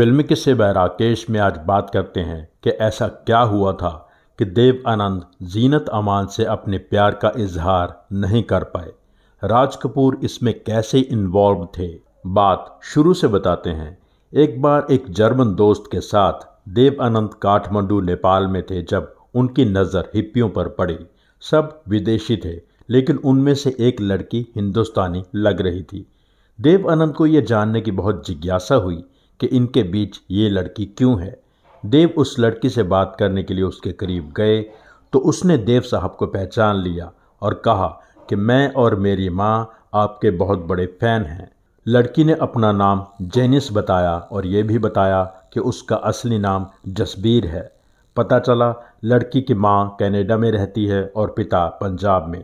Film किस्से व राकेश में आज बात करते हैं कि ऐसा क्या हुआ था कि देव आनंद जीनत अमान से अपने प्यार का इजहार नहीं कर पाए राज कपूर इसमें कैसे इन्वॉल्व थे बात शुरू से बताते हैं एक बार एक जर्मन दोस्त के साथ देव आनंद काठमांडू नेपाल में थे जब उनकी नज़र हिप्पियों पर पड़ी सब विदेशी थे लेकिन उनमें से एक लड़की हिंदुस्तानी लग रही थी देव आनंद को यह जानने की बहुत जिज्ञासा हुई कि इनके बीच ये लड़की क्यों है देव उस लड़की से बात करने के लिए उसके करीब गए तो उसने देव साहब को पहचान लिया और कहा कि मैं और मेरी माँ आपके बहुत बड़े फ़ैन हैं लड़की ने अपना नाम जेनिस बताया और ये भी बताया कि उसका असली नाम जसबीर है पता चला लड़की की माँ कनाडा में रहती है और पिता पंजाब में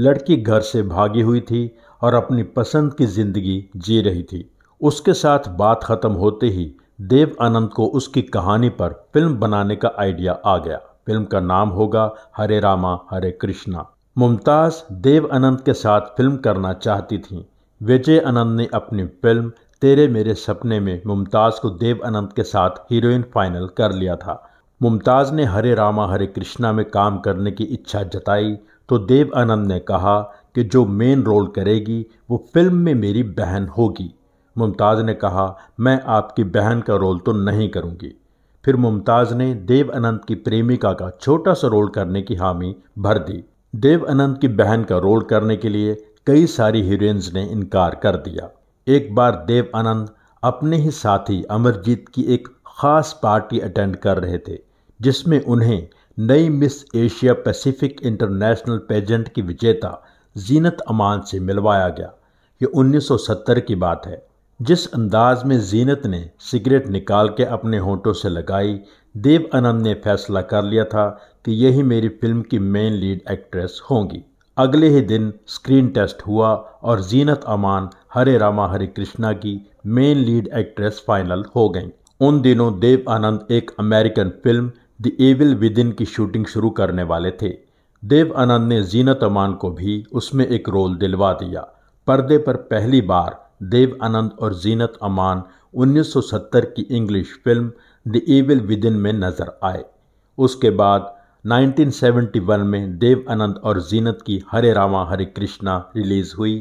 लड़की घर से भागी हुई थी और अपनी पसंद की ज़िंदगी जी रही थी उसके साथ बात ख़त्म होते ही देव आनंद को उसकी कहानी पर फिल्म बनाने का आइडिया आ गया फिल्म का नाम होगा हरे रामा हरे कृष्णा मुमताज़ देव आनंद के साथ फिल्म करना चाहती थी विजय आनंद ने अपनी फिल्म तेरे मेरे सपने में मुमताज़ को देव आनंद के साथ हीरोइन फाइनल कर लिया था मुमताज़ ने हरे रामा हरे कृष्णा में काम करने की इच्छा जताई तो देव आनंद ने कहा कि जो मेन रोल करेगी वो फिल्म में मेरी बहन होगी मुमताज़ ने कहा मैं आपकी बहन का रोल तो नहीं करूँगी फिर मुमताज़ ने देव अनंत की प्रेमिका का छोटा सा रोल करने की हामी भर दी देव अनंत की बहन का रोल करने के लिए कई सारी हीरोइंस ने इनकार कर दिया एक बार देव अनंत अपने ही साथी अमरजीत की एक ख़ास पार्टी अटेंड कर रहे थे जिसमें उन्हें नई Miss Asia Pacific International pageant की विजेता जीनत अमान से मिलवाया गया ये 1970 की बात है जिस अंदाज में जीनत ने सिगरेट निकाल के अपने होंठों से लगाई देव आनंद ने फैसला कर लिया था कि यही मेरी फिल्म की मेन लीड एक्ट्रेस होंगी अगले ही दिन स्क्रीन टेस्ट हुआ और जीनत अमान हरे रामा हरे कृष्णा की मेन लीड एक्ट्रेस फाइनल हो गई उन दिनों देव आनंद एक American film The Evil Within की शूटिंग शुरू करने वाले थे देव आनंद ने जीनत अमान को भी उसमें एक रोल दिलवा दिया पर्दे पर पहली बार देव आनंद और जीनत अमान 1970 की English film The Evil Within में नज़र आए उसके बाद 1971 में देव आनंद और जीनत की हरे रामा हरे कृष्णा रिलीज़ हुई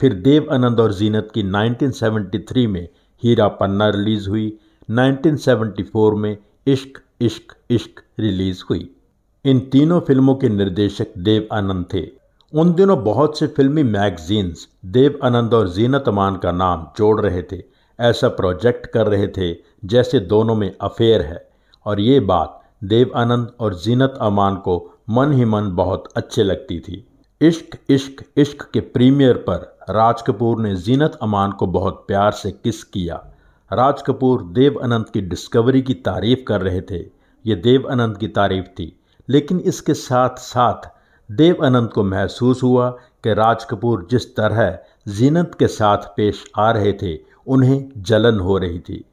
फिर देव आनंद और जीनत की 1973 में हीरा पन्ना रिलीज़ हुई 1974 में इश्क इश्क इश्क रिलीज़ हुई इन तीनों फिल्मों के निर्देशक देव आनंद थे उन दिनों बहुत से फिल्मी मैगजीन्स देव आनंद और जीनत अमान का नाम जोड़ रहे थे ऐसा प्रोजेक्ट कर रहे थे जैसे दोनों में अफेयर है और ये बात देव आनंद और जीनत अमान को मन ही मन बहुत अच्छे लगती थी इश्क इश्क इश्क के प्रीमियर पर राज कपूर ने जीनत अमान को बहुत प्यार से किस किया राज कपूर देव अनंत की डिस्कवरी की तारीफ़ कर रहे थे ये देव अनंत की तारीफ़ थी लेकिन इसके साथ साथ देव अनंत को महसूस हुआ कि राज कपूर जिस तरह जीनत के साथ पेश आ रहे थे उन्हें जलन हो रही थी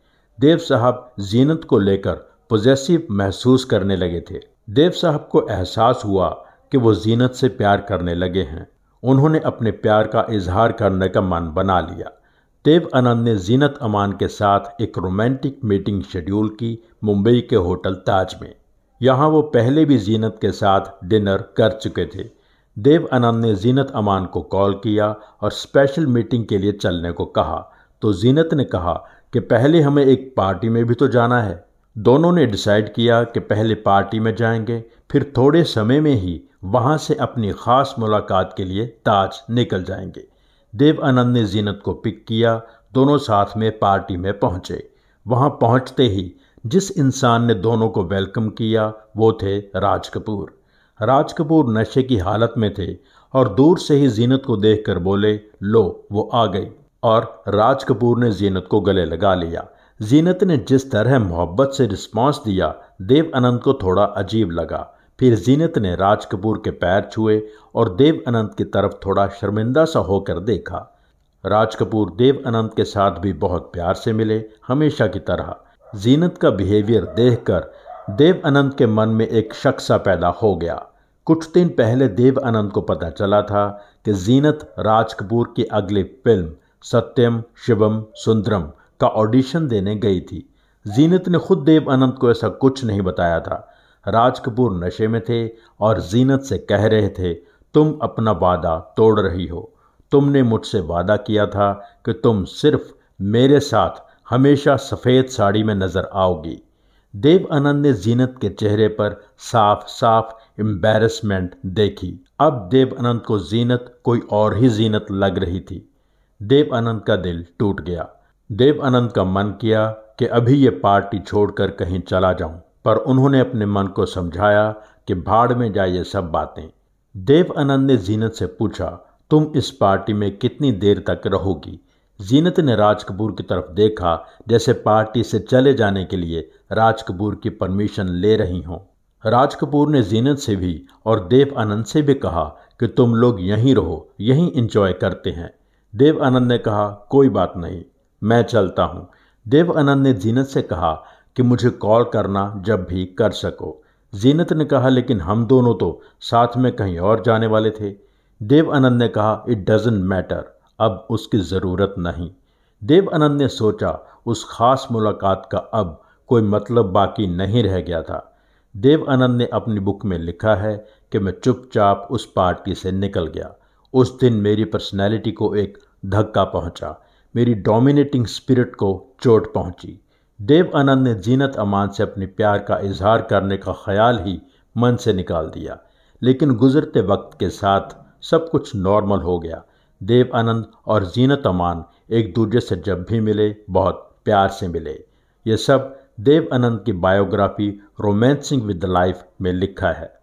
देव साहब जीनत को लेकर पोजेसिव महसूस करने लगे थे देव साहब को एहसास हुआ कि वो जीनत से प्यार करने लगे हैं उन्होंने अपने प्यार का इजहार करने का मन बना लिया देव अनंत ने जीनत अमान के साथ एक रोमांटिक मीटिंग शेड्यूल की मुंबई के होटल ताज में यहाँ वो पहले भी जीनत के साथ डिनर कर चुके थे देव आनंद ने जीनत अमान को कॉल किया और स्पेशल मीटिंग के लिए चलने को कहा तो जीनत ने कहा कि पहले हमें एक पार्टी में भी तो जाना है दोनों ने डिसाइड किया कि पहले पार्टी में जाएंगे फिर थोड़े समय में ही वहाँ से अपनी ख़ास मुलाकात के लिए ताज निकल जाएंगे देव आनंद ने जीनत को पिक किया दोनों साथ में पार्टी में पहुँचे वहाँ पहुँचते ही जिस इंसान ने दोनों को वेलकम किया वो थे राज कपूर राज कपूर नशे की हालत में थे और दूर से ही जीनत को देख बोले लो वो आ गई और राज कपूर ने जीनत को गले लगा लिया जीनत ने जिस तरह मोहब्बत से रिस्पांस दिया देव अनंत को थोड़ा अजीब लगा फिर जीनत ने राज कपूर के पैर छुए और देव अनंत की तरफ थोड़ा शर्मिंदा सा होकर देखा राज कपूर देव अनंत के साथ भी बहुत प्यार से मिले हमेशा की तरह जीनत का बिहेवियर देखकर देव अनंत के मन में एक शक सा पैदा हो गया कुछ दिन पहले देव अनंत को पता चला था कि जीनत राज कपूर की अगली फिल्म सत्यम शिवम सुंदरम का ऑडिशन देने गई थी जीनत ने खुद देव अनंत को ऐसा कुछ नहीं बताया था राज कपूर नशे में थे और जीनत से कह रहे थे तुम अपना वादा तोड़ रही हो तुमने मुझसे वादा किया था कि तुम सिर्फ मेरे साथ हमेशा सफ़ेद साड़ी में नज़र आओगी देव आनंद ने जीनत के चेहरे पर साफ साफ एम्बेरसमेंट देखी अब देव आनंद को जीनत कोई और ही जीनत लग रही थी देव आनंद का दिल टूट गया देव आनंद का मन किया कि अभी ये पार्टी छोड़कर कहीं चला जाऊं पर उन्होंने अपने मन को समझाया कि भाड़ में जाए ये सब बातें देव आनंद ने जीनत से पूछा तुम इस पार्टी में कितनी देर तक रहोगी जीनत ने राज कपूर की तरफ देखा जैसे पार्टी से चले जाने के लिए राज कपूर की परमिशन ले रही हों राज कपूर ने जीनत से भी और देव आनंद से भी कहा कि तुम लोग यहीं रहो यहीं इंजॉय करते हैं देव आनंद ने कहा कोई बात नहीं मैं चलता हूँ देव आनंद ने जीनत से कहा कि मुझे कॉल करना जब भी कर सको जीनत ने कहा लेकिन हम दोनों तो साथ में कहीं और जाने वाले थे देव आनंद ने कहा इट डजेंट मैटर अब उसकी ज़रूरत नहीं देवानंद ने सोचा उस खास मुलाकात का अब कोई मतलब बाकी नहीं रह गया था देवानंद ने अपनी बुक में लिखा है कि मैं चुपचाप उस पार्टी से निकल गया उस दिन मेरी पर्सनैलिटी को एक धक्का पहुंचा, मेरी डोमिनेटिंग स्पिरिट को चोट पहुंची। अनंत ने जीनत अमान से अपने प्यार का इजहार करने का ख्याल ही मन से निकाल दिया लेकिन गुजरते वक्त के साथ सब कुछ नॉर्मल हो गया देव आनंद और जीनत अमान एक दूसरे से जब भी मिले बहुत प्यार से मिले ये सब देव आनंद की biography Romancing with the Life में लिखा है